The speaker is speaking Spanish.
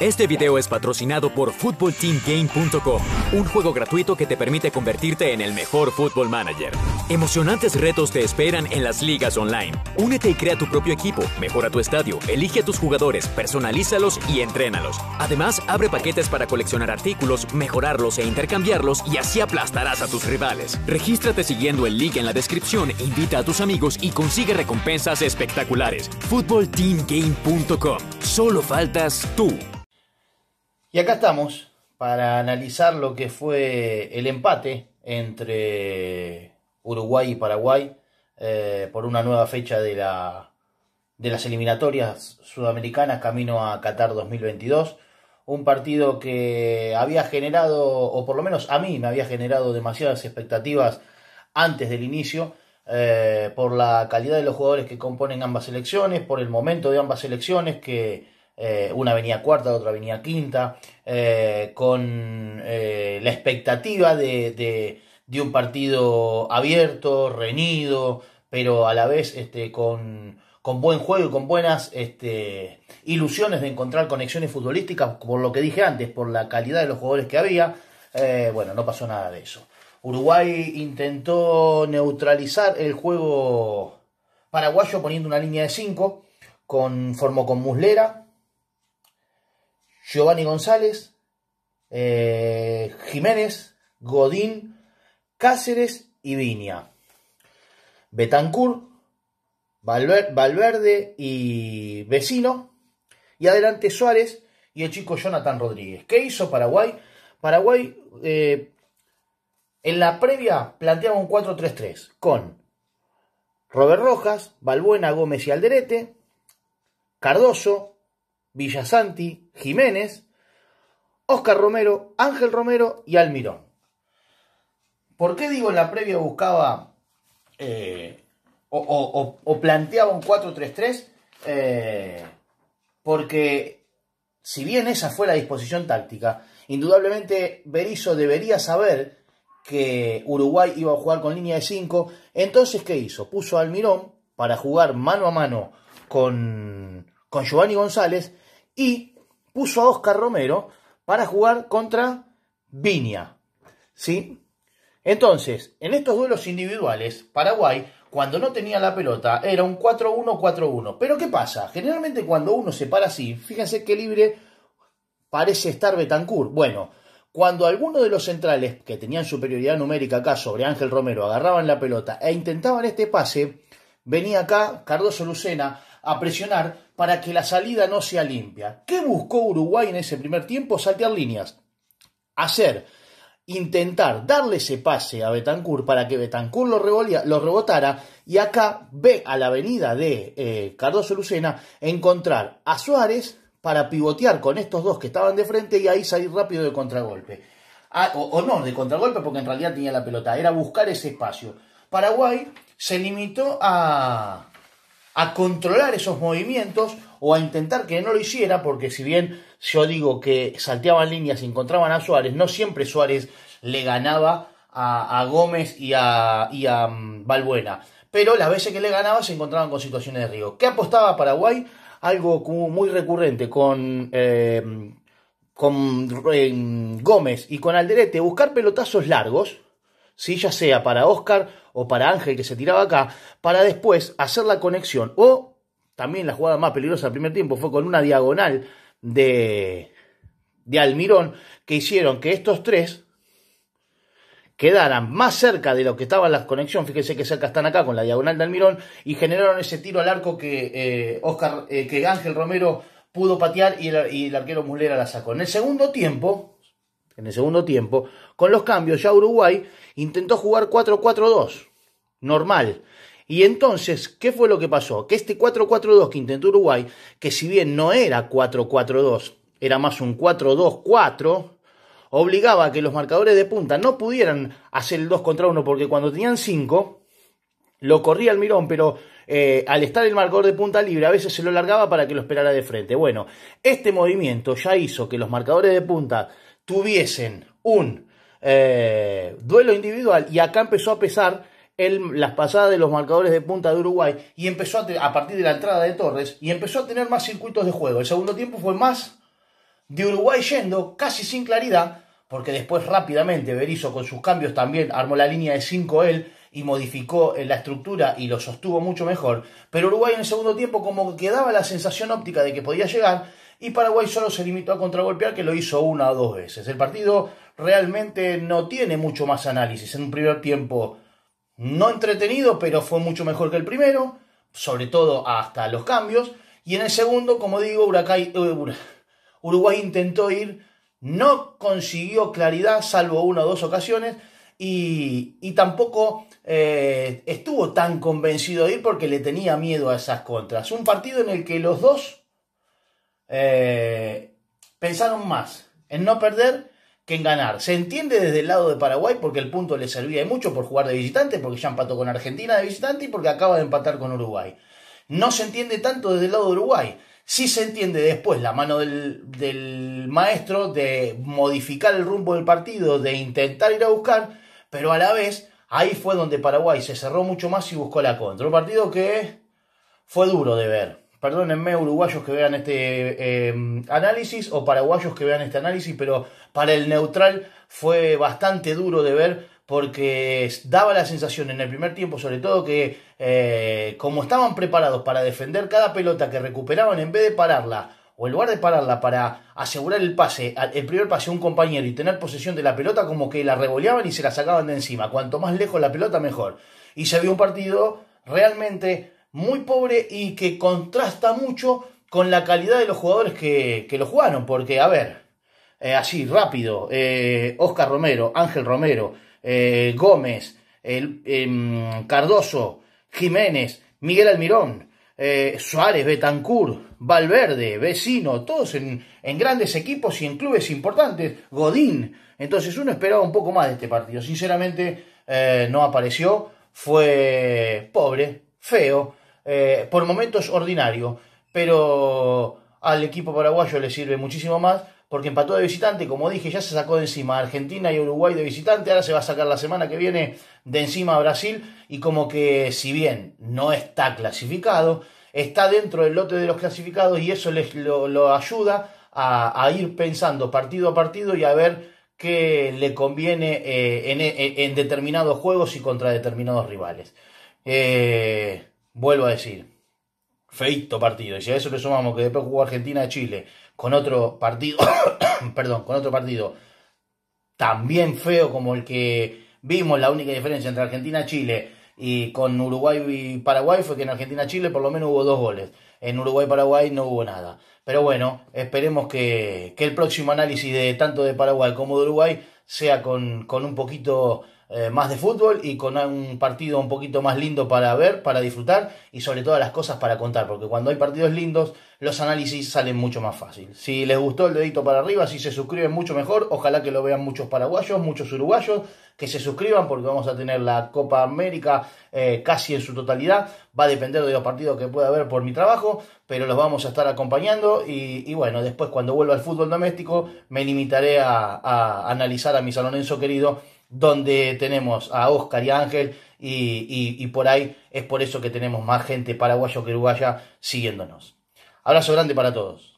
Este video es patrocinado por footballteamgame.com, un juego gratuito que te permite convertirte en el mejor fútbol manager. Emocionantes retos te esperan en las ligas online. Únete y crea tu propio equipo, mejora tu estadio, elige a tus jugadores, personalízalos y entrénalos. Además, abre paquetes para coleccionar artículos, mejorarlos e intercambiarlos y así aplastarás a tus rivales. Regístrate siguiendo el link en la descripción, invita a tus amigos y consigue recompensas espectaculares. footballteamgame.com. Solo faltas tú. Y acá estamos para analizar lo que fue el empate entre Uruguay y Paraguay eh, por una nueva fecha de, de las eliminatorias sudamericanas camino a Qatar 2022. Un partido que había generado, o por lo menos a mí me había generado demasiadas expectativas antes del inicio, eh, por la calidad de los jugadores que componen ambas selecciones, por el momento de ambas selecciones que eh, una venía cuarta, otra venía quinta, eh, con eh, la expectativa de, un partido abierto, reñido, pero a la vez este, con, buen juego y con buenas este, ilusiones de encontrar conexiones futbolísticas, por lo que dije antes, por la calidad de los jugadores que había, bueno, no pasó nada de eso. Uruguay intentó neutralizar el juego paraguayo poniendo una línea de 5, con, formó con Muslera, Giovanni González, eh, Jiménez, Godín, Cáceres y Viña. Betancourt, Valverde y Vecino. Y adelante Suárez y el chico Jonathan Rodríguez. ¿Qué hizo Paraguay? Paraguay eh, en la previa planteaba un 4-3-3 con Robert Rojas, Balbuena, Gómez y Alderete, Cardoso, Villasanti, Jiménez, Oscar Romero, Ángel Romero y Almirón. ¿Por qué digo en la previa buscaba eh, o, planteaba un 4-3-3? Eh, porque si bien esa fue la disposición táctica, indudablemente Berizzo debería saber que Uruguay iba a jugar con línea de 5. Entonces, ¿qué hizo? Puso a Almirón para jugar mano a mano con Giovanni González y puso a Oscar Romero para jugar contra Viña. ¿Sí? Entonces, en estos duelos individuales, Paraguay, cuando no tenía la pelota, era un 4-1-4-1. Pero ¿qué pasa? Generalmente cuando uno se para así, fíjense qué libre parece estar Betancourt. Bueno, cuando alguno de los centrales que tenían superioridad numérica acá sobre Ángel Romero agarraban la pelota e intentaban este pase, venía acá Cardoso Lucena a presionar para que la salida no sea limpia. ¿Qué buscó Uruguay en ese primer tiempo? Saltear líneas. Hacer, intentar darle ese pase a Betancourt para que Betancourt lo, lo rebotara y acá ve a la avenida de eh, Cardoso Lucena encontrar a Suárez para pivotear con estos dos que estaban de frente y ahí salir rápido de contragolpe. Ah, o no, de contragolpe porque en realidad tenía la pelota, era buscar ese espacio. Paraguay se limitó a, a controlar esos movimientos o a intentar que no lo hiciera, porque si bien yo digo que salteaban líneas y encontraban a Suárez, no siempre Suárez le ganaba a, Gómez y a, y mm, Balbuena. Pero las veces que le ganaba se encontraban con situaciones de riesgo. ¿Qué apostaba Paraguay? Algo muy recurrente con, eh, con eh, Gómez y con Alderete, buscar pelotazos largos si ya sea para Oscar o para Ángel que se tiraba acá, para después hacer la conexión. O también la jugada más peligrosa del primer tiempo fue con una diagonal de, de Almirón que hicieron que estos tres quedaran más cerca de lo que estaban la conexión, fíjense que cerca están acá con la diagonal de Almirón, y generaron ese tiro al arco que, Óscar eh, eh, que Ángel Romero pudo patear y el, y el arquero Muslera la sacó. En el segundo tiempo, en el segundo tiempo, con los cambios ya Uruguay intentó jugar 4-4-2, normal. Y entonces, ¿qué fue lo que pasó? Que este 4-4-2 que intentó Uruguay, que si bien no era 4-4-2, era más un 4-2-4, obligaba a que los marcadores de punta no pudieran hacer el 2 contra 1, porque cuando tenían 5, lo corría el mirón, pero eh, al estar el marcador de punta libre, a veces se lo largaba para que lo esperara de frente. Bueno, este movimiento ya hizo que los marcadores de punta tuviesen un eh, duelo individual y acá empezó a pesar las pasadas de los marcadores de punta de Uruguay y empezó a, a partir de la entrada de Torres y empezó a tener más circuitos de juego. El segundo tiempo fue más de Uruguay yendo casi sin claridad porque después rápidamente Berizzo con sus cambios también armó la línea de 5 él y modificó eh, la estructura y lo sostuvo mucho mejor. Pero Uruguay en el segundo tiempo como que daba la sensación óptica de que podía llegar y Paraguay solo se limitó a contragolpear, que lo hizo una o dos veces. El partido realmente no tiene mucho más análisis. En un primer tiempo no entretenido, pero fue mucho mejor que el primero, sobre todo hasta los cambios. Y en el segundo, como digo, eh, Uruguay intentó ir, no consiguió claridad, salvo una o dos ocasiones. Y, tampoco eh, estuvo tan convencido de ir porque le tenía miedo a esas contras. Un partido en el que los dos eh, pensaron más en no perder que en ganar. Se entiende desde el lado de Paraguay porque el punto le servía de mucho por jugar de visitante, porque ya empató con Argentina de visitante y porque acaba de empatar con Uruguay. No se entiende tanto desde el lado de Uruguay. Sí se entiende después la mano del maestro de modificar el rumbo del partido, de intentar ir a buscar, pero a la vez ahí fue donde Paraguay se cerró mucho más y buscó la contra. Un partido que fue duro de ver perdónenme uruguayos que vean este eh, análisis o paraguayos que vean este análisis, pero para el neutral fue bastante duro de ver porque daba la sensación en el primer tiempo, sobre todo que eh, como estaban preparados para defender cada pelota que recuperaban en vez de pararla, o en lugar de pararla para asegurar el pase, el primer pase a un compañero y tener posesión de la pelota, como que la revoleaban y se la sacaban de encima. Cuanto más lejos la pelota, mejor. Y se vio un partido realmente muy pobre y que contrasta mucho con la calidad de los jugadores que, que lo jugaron. Porque, a ver, eh, así rápido, eh, Oscar Romero, Ángel Romero, eh, Gómez, em, Cardoso, Jiménez, Miguel Almirón, eh, Suárez, Betancourt, Valverde, Vecino, todos en grandes equipos y en clubes importantes, Godín. Entonces uno esperaba un poco más de este partido. Sinceramente, no apareció. Fue pobre, feo, eh, por momentos ordinario, pero al equipo paraguayo le sirve muchísimo más porque empató de visitante, como dije, ya se sacó de encima Argentina y Uruguay de visitante, ahora se va a sacar la semana que viene de encima a Brasil y como que si bien no está clasificado, está dentro del lote de los clasificados y eso les lo, ayuda a, ir pensando partido a partido y a ver qué le conviene eh, en, determinados juegos y contra determinados rivales. Eh, vuelvo a decir, feito partido. Y si a eso le sumamos que después jugó Argentina-Chile con otro partido, perdón, con otro partido también feo como el que vimos, la única diferencia entre Argentina-Chile y con Uruguay y Paraguay fue que en Argentina-Chile por lo menos hubo dos goles. En Uruguay-Paraguay no hubo nada. Pero bueno, esperemos que, el próximo análisis de tanto de Paraguay como de Uruguay sea con un poquito eh, más de fútbol y con un partido un poquito más lindo para ver, para disfrutar y sobre todas las cosas para contar, porque cuando hay partidos lindos los análisis salen mucho más fácil. Si les gustó el dedito para arriba, si se suscriben mucho mejor, ojalá que lo vean muchos paraguayos, muchos uruguayos, que se suscriban porque vamos a tener la Copa América eh, casi en su totalidad, va a depender de los partidos que pueda haber por mi trabajo, pero los vamos a estar acompañando y, bueno, después cuando vuelva al fútbol doméstico me limitaré a, analizar a mi salonenso querido donde tenemos a Oscar y Ángel y, y, por ahí es por eso que tenemos más gente paraguayo que uruguaya siguiéndonos. Abrazo grande para todos.